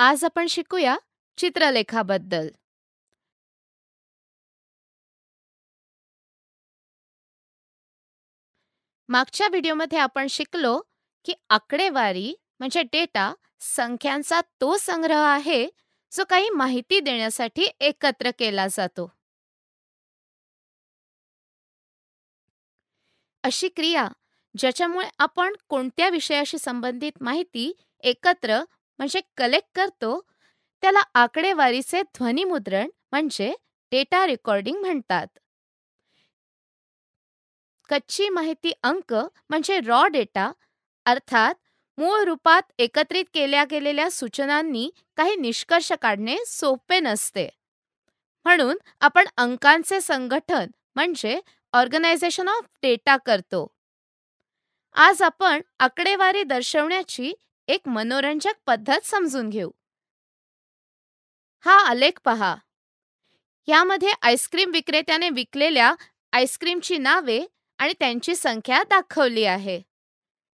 आज आपण शिकूया चित्रलेखाबद्दल मागच्या व्हिडिओमध्ये आपण शिकलो की आकडेवारी म्हणजे डेटा संख्यांचा तो संग्रह आहे जो काही माहिती देण्यासाठी एकत्र केला जातो अशी क्रिया ज्याच्यामुळे आपण कोणत्या विषयाशी संबंधित माहिती एकत्र म्हणजे कलेक्ट करतो त्याला आकडेवारीचे ध्वनीमुद्रण म्हणजे डेटा रेकॉर्डिंग म्हणतात कच्ची माहिती अंक म्हणजे रॉ डेटा अर्थात मूळ रूपात एकत्रित केल्या गेलेल्या सूचनांनी काही निष्कर्ष काढणे सोपे नसते म्हणून आपण अंकांचे संघटन म्हणजे ऑर्गनायझेशन ऑफ डेटा करतो आज आपण आकडेवारी दर्शवण्याची एक मनोरंजक पद्धत समजून घेऊ हा आलेख पहा यामध्ये आईस्क्रीम विक्रेत्याने विकलेल्या आईस्क्रीमची नावे आणि त्यांची संख्या दाखवली आहे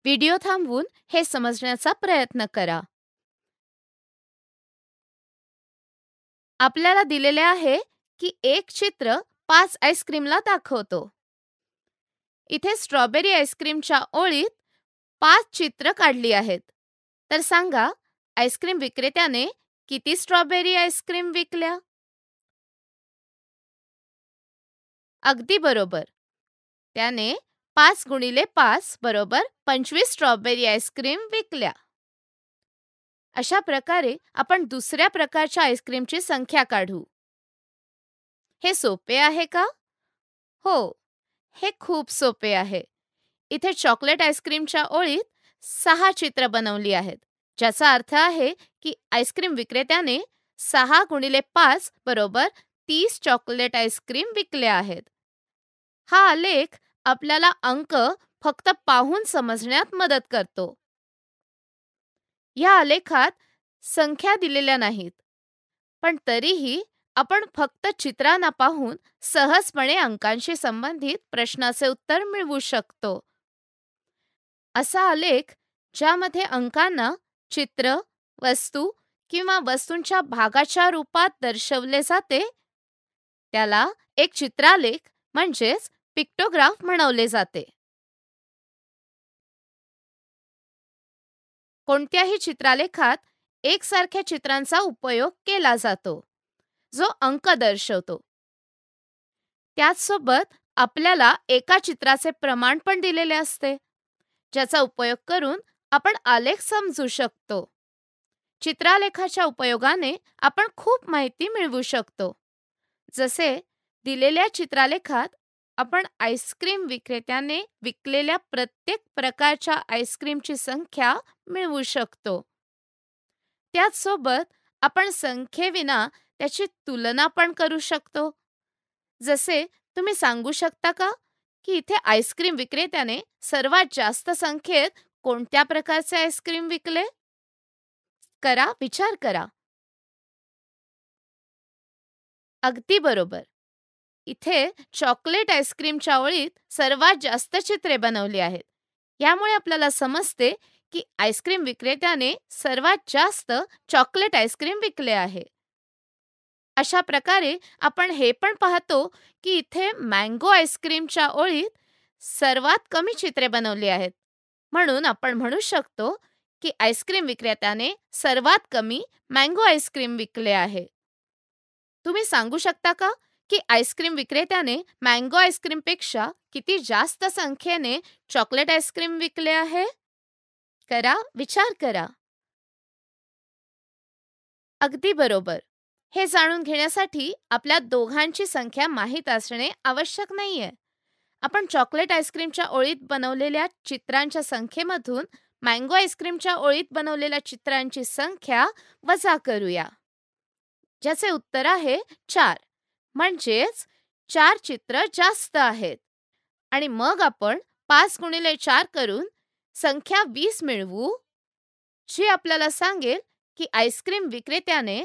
व्हिडिओ थांबवून हे समजण्याचा प्रयत्न करा आपल्याला दिलेले आहे की एक चित्र पाच आईस्क्रीमला दाखवतो इथे स्ट्रॉबेरी आईस्क्रीमच्या ओळीत पाच चित्र काढली आहेत तर सांगा आईस्क्रीम विक्रेत्याने किती स्ट्रॉबेरी आईस्क्रीम विकल्या अगदी बरोबर त्याने पाच गुणिले पाच बरोबर पंचवीस स्ट्रॉबेरी आईस्क्रीम विकल्या अशा प्रकारे आपण दुसऱ्या प्रकारच्या आईस्क्रीमची संख्या काढू हे सोपे आहे का हो हे खूप सोपे आहे इथे चॉकलेट आईस्क्रीमच्या ओळीत सहा चित्र बनवली आहेत ज्याचा अर्थ आहे की आईस्क्रीम विक्रेत्याने सहा गुणिले पाच बरोबर तीस चॉकलेट आईस्क्रीम विकले आहेत हा आलेख आपल्याला अंक फक्त पाहून समजण्यात मदत करतो या आलेखात संख्या दिलेल्या नाहीत पण तरीही आपण फक्त चित्रांना पाहून सहजपणे अंकांशी संबंधित प्रश्नाचे उत्तर मिळवू शकतो असा आलेख ज्यामध्ये अंकांना चित्र वस्तू किंवा वस्तूंच्या भागाच्या रूपात दर्शवले जाते त्याला एक चित्रालेख म्हणजेच पिक्टोग्राफ म्हणवले जाते कोणत्याही चित्रालेखात एकसारख्या चित्रांचा उपयोग केला जातो जो अंक दर्शवतो त्याचसोबत आपल्याला एका चित्राचे प्रमाण पण दिलेले असते ज्याचा उपयोग करून आपण आलेख समजू शकतो चित्रालेखाच्या उपयोगाने आपण खूप माहिती मिळवू शकतो जसे दिलेल्या चित्रालेखात आपण आईस्क्रीम विक्रेत्याने विकलेल्या प्रत्येक प्रकारच्या आईस्क्रीमची संख्या मिळवू शकतो त्याचसोबत आपण संख्येविना त्याची तुलना पण करू शकतो जसे तुम्ही सांगू शकता का की इथे आईस्क्रीम विक्रेत्याने सर्वात जास्त संख्येत कोणत्या प्रकारचे आईस्क्रीम विकले करा विचार करा अगदी बरोबर इथे चॉकलेट आईस्क्रीमच्या ओळीत सर्वात जास्त चित्रे बनवली आहेत यामुळे आपल्याला समजते की आईस्क्रीम विक्रेत्याने सर्वात जास्त चॉकलेट आईस्क्रीम विकले आहे अशा प्रकारे आपण हे पण पाहतो की इथे मँगो आईस्क्रीमच्या ओळीत सर्वात कमी चित्रे बनवली आहेत म्हणून आपण म्हणू शकतो की आईस्क्रीम विक्रेत्याने सर्वात कमी मँगो आईस्क्रीम विकले आहे तुम्ही सांगू शकता का की आईस्क्रीम विक्रेत्याने मँगो आईस्क्रीमपेक्षा किती जास्त संख्येने चॉकलेट आईस्क्रीम विकले आहे करा विचार करा अगदी बरोबर हे जाणून घेण्यासाठी आपल्या दोघांची संख्या माहीत असणे आवश्यक नाहीये आपण चॉकलेट आईस्क्रीमच्या ओळीत बनवलेल्या चित्रांच्या संख्येमधून मँगो आईस्क्रीमच्या ओळीत बनवलेल्या चित्रांची संख्या वजा करूया ज्याचे उत्तर आहे चार म्हणजेच चार चित्र जास्त आहेत आणि मग आपण पाच गुणिले चार करून संख्या वीस मिळवू जी आपल्याला सांगेल की आईस्क्रीम विक्रेत्याने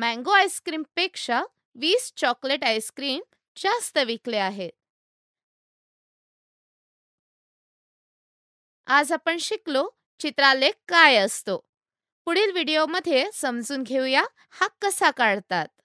मँगो आईस्क्रीमपेक्षा वीस चॉकलेट आईस्क्रीम जास्त विकले आहेत आज आपण शिकलो चित्रालेख काय असतो पुढील व्हिडिओमध्ये समजून घेऊया हा कसा काढतात